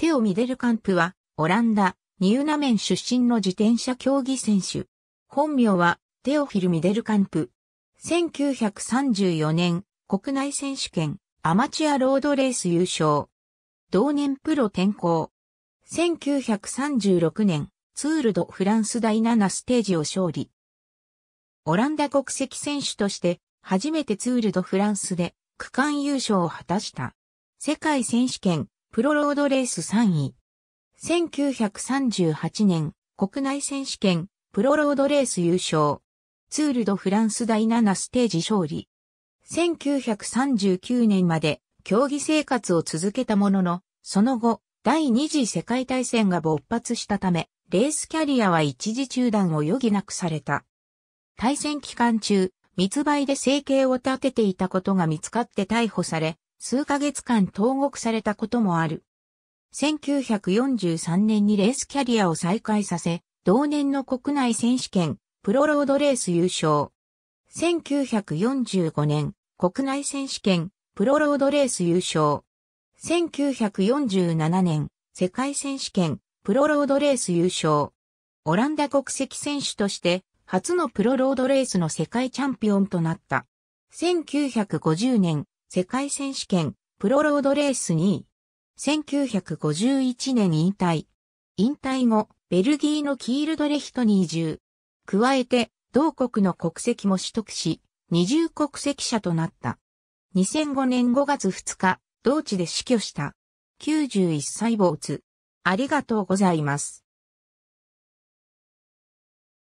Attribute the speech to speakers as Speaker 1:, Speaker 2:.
Speaker 1: テオ・ミデルカンプは、オランダ、ニューナメン出身の自
Speaker 2: 転車競技選手。本名は、テオフィル・ミデルカンプ。1934年、国内選手権、アマチュアロードレース優勝。同年プロ転向。1936年、ツール・ド・フランス第7ステージを勝利。オランダ国籍選手として、初めてツール・ド・フランスで、区間優勝を果たした。世界選手権、プロロードレース3位。1938年、国内選手権、プロロードレース優勝。ツールドフランス第7ステージ勝利。1939年まで競技生活を続けたものの、その後、第二次世界大戦が勃発したため、レースキャリアは一時中断を余儀なくされた。対戦期間中、密売で生計を立てていたことが見つかって逮捕され、数ヶ月間投獄されたこともある。1943年にレースキャリアを再開させ、同年の国内選手権、プロロードレース優勝。1945年、国内選手権、プロロードレース優勝。1947年、世界選手権、プロロードレース優勝。オランダ国籍選手として、初のプロロードレースの世界チャンピオンとなった。1950年、世界選手権、プロロードレース2位。1951年引退。引退後、ベルギーのキールドレヒトに移住。加えて、同国の国籍も取得し、二重国籍者となった。2005年5月2日、同地で死去した。
Speaker 1: 91歳没。ありがとうございます。